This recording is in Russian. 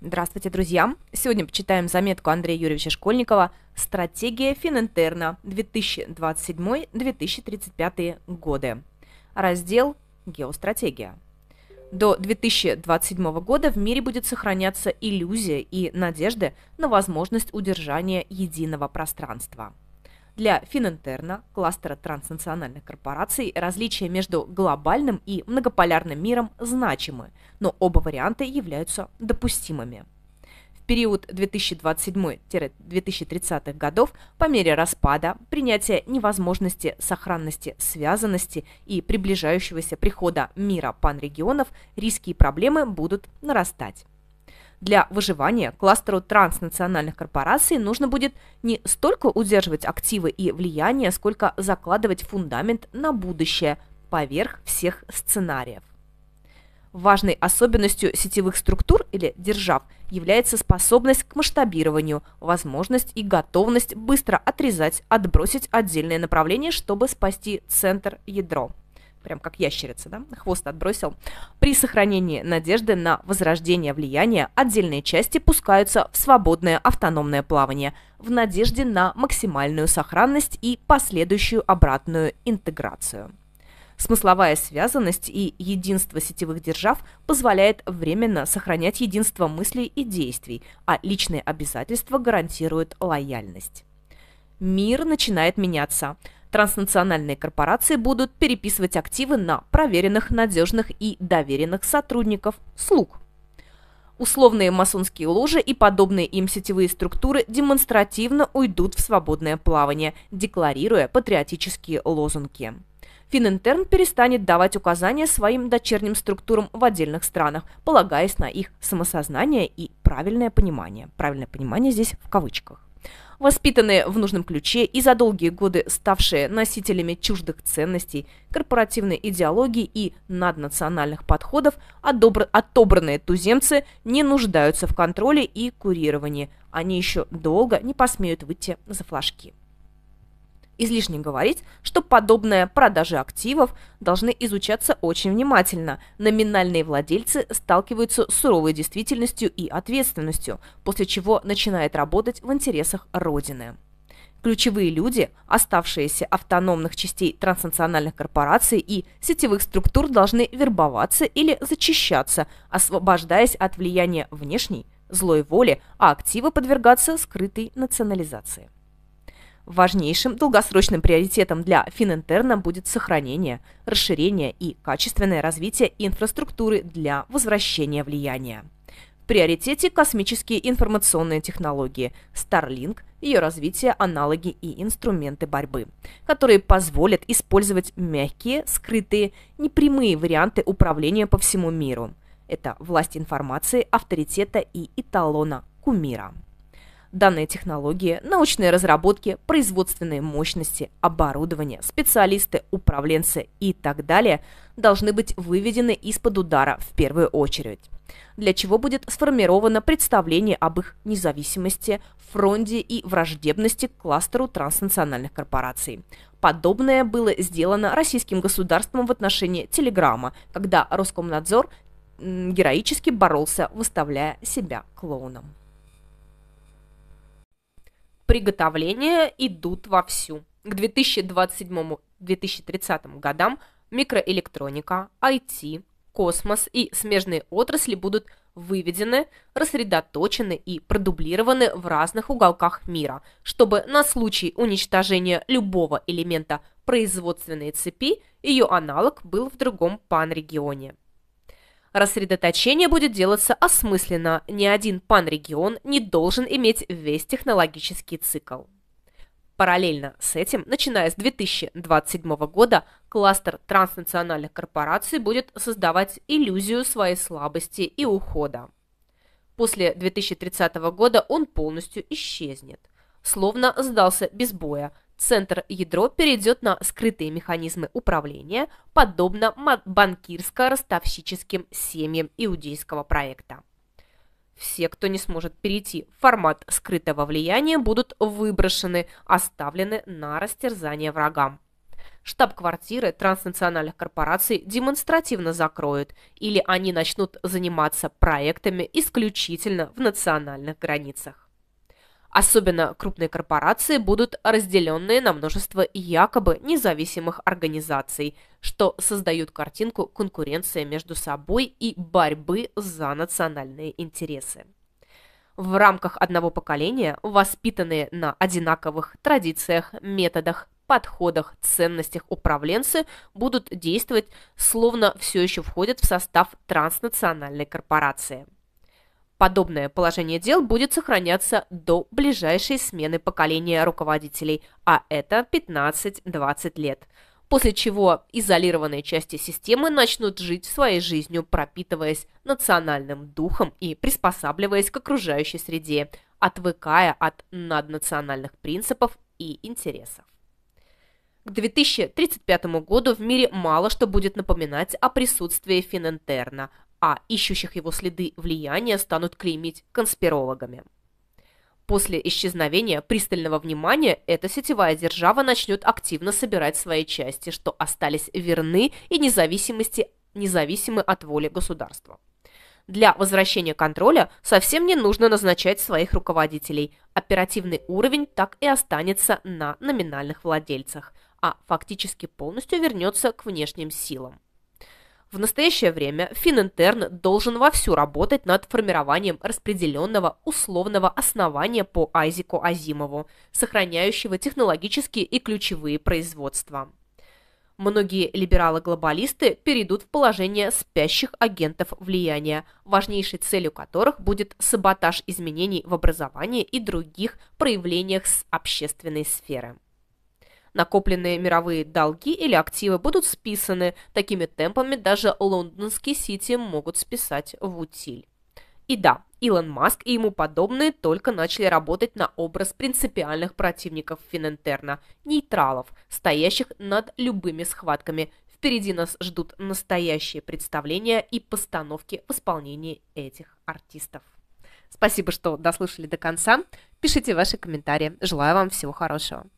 Здравствуйте, друзья! Сегодня почитаем заметку Андрея Юрьевича Школьникова «Стратегия Фининтерна 2027-2035 годы». Раздел «Геостратегия». До 2027 года в мире будет сохраняться иллюзия и надежды на возможность удержания единого пространства – для Фининтерна, кластера транснациональных корпораций, различия между глобальным и многополярным миром значимы, но оба варианта являются допустимыми В период 2027-2030 годов по мере распада, принятия невозможности сохранности связанности и приближающегося прихода мира панрегионов риски и проблемы будут нарастать. Для выживания кластеру транснациональных корпораций нужно будет не столько удерживать активы и влияние, сколько закладывать фундамент на будущее поверх всех сценариев. Важной особенностью сетевых структур или держав является способность к масштабированию, возможность и готовность быстро отрезать, отбросить отдельное направление, чтобы спасти центр ядро прям как ящерица, да, хвост отбросил. При сохранении надежды на возрождение влияния отдельные части пускаются в свободное автономное плавание в надежде на максимальную сохранность и последующую обратную интеграцию. Смысловая связанность и единство сетевых держав позволяет временно сохранять единство мыслей и действий, а личные обязательства гарантируют лояльность. Мир начинает меняться – Транснациональные корпорации будут переписывать активы на проверенных, надежных и доверенных сотрудников слуг. Условные масонские ложи и подобные им сетевые структуры демонстративно уйдут в свободное плавание, декларируя патриотические лозунги. Фининтерн перестанет давать указания своим дочерним структурам в отдельных странах, полагаясь на их самосознание и правильное понимание. Правильное понимание здесь в кавычках воспитанные в нужном ключе и за долгие годы ставшие носителями чуждых ценностей, корпоративной идеологии и наднациональных подходов, отобр отобранные туземцы не нуждаются в контроле и курировании. Они еще долго не посмеют выйти за флажки. Излишне говорить, что подобные продажи активов должны изучаться очень внимательно. Номинальные владельцы сталкиваются с суровой действительностью и ответственностью, после чего начинает работать в интересах Родины. Ключевые люди, оставшиеся автономных частей транснациональных корпораций и сетевых структур должны вербоваться или зачищаться, освобождаясь от влияния внешней, злой воли, а активы подвергаться скрытой национализации. Важнейшим долгосрочным приоритетом для Фининтерна будет сохранение, расширение и качественное развитие инфраструктуры для возвращения влияния. В приоритете космические информационные технологии, Starlink, ее развитие, аналоги и инструменты борьбы, которые позволят использовать мягкие, скрытые, непрямые варианты управления по всему миру. Это власть информации, авторитета и эталона кумира данные технологии, научные разработки, производственные мощности, оборудование, специалисты, управленцы и так далее должны быть выведены из-под удара в первую очередь, для чего будет сформировано представление об их независимости, фронде и враждебности к кластеру транснациональных корпораций. Подобное было сделано российским государством в отношении Телеграма, когда Роскомнадзор героически боролся, выставляя себя клоуном приготовления идут вовсю. К 2027-2030 годам микроэлектроника, IT, космос и смежные отрасли будут выведены, рассредоточены и продублированы в разных уголках мира, чтобы на случай уничтожения любого элемента производственной цепи ее аналог был в другом панрегионе. Рассредоточение будет делаться осмысленно. Ни один панрегион не должен иметь весь технологический цикл. Параллельно с этим, начиная с 2027 года, кластер транснациональных корпораций будет создавать иллюзию своей слабости и ухода. После 2030 года он полностью исчезнет, словно сдался без боя, центр ядро перейдет на скрытые механизмы управления, подобно банкирско-ростовщическим семьям иудейского проекта. Все, кто не сможет перейти в формат скрытого влияния, будут выброшены, оставлены на растерзание врагам. Штаб-квартиры транснациональных корпораций демонстративно закроют, или они начнут заниматься проектами исключительно в национальных границах. Особенно крупные корпорации будут разделены на множество якобы независимых организаций, что создают картинку конкуренции между собой и борьбы за национальные интересы. В рамках одного поколения, воспитанные на одинаковых традициях, методах, подходах, ценностях управленцы будут действовать, словно все еще входят в состав транснациональной корпорации – Подобное положение дел будет сохраняться до ближайшей смены поколения руководителей, а это 15-20 лет. После чего изолированные части системы начнут жить своей жизнью, пропитываясь национальным духом и приспосабливаясь к окружающей среде, отвыкая от наднациональных принципов и интересов. К 2035 году в мире мало что будет напоминать о присутствии Финентерна, а ищущих его следы влияния станут клеймить конспирологами. После исчезновения пристального внимания эта сетевая держава начнет активно собирать свои части, что остались верны и независимости независимы от воли государства. Для возвращения контроля совсем не нужно назначать своих руководителей. Оперативный уровень так и останется на номинальных владельцах, а фактически полностью вернется к внешним силам. В настоящее время Фининтерн должен вовсю работать над формированием распределенного условного основания по Айзеку Азимову, сохраняющего технологические и ключевые производства. Многие либералы-глобалисты перейдут в положение спящих агентов влияния, важнейшей целью которых будет саботаж изменений в образовании и других проявлениях общественной сферы. Накопленные мировые долги или активы будут списаны. Такими темпами даже лондонские сити могут списать в утиль. И да, Илон Маск и ему подобные только начали работать на образ принципиальных противников Финентерна – нейтралов, стоящих над любыми схватками. Впереди нас ждут настоящие представления и постановки в исполнении этих артистов. Спасибо, что дослушали до конца. Пишите ваши комментарии. Желаю вам всего хорошего.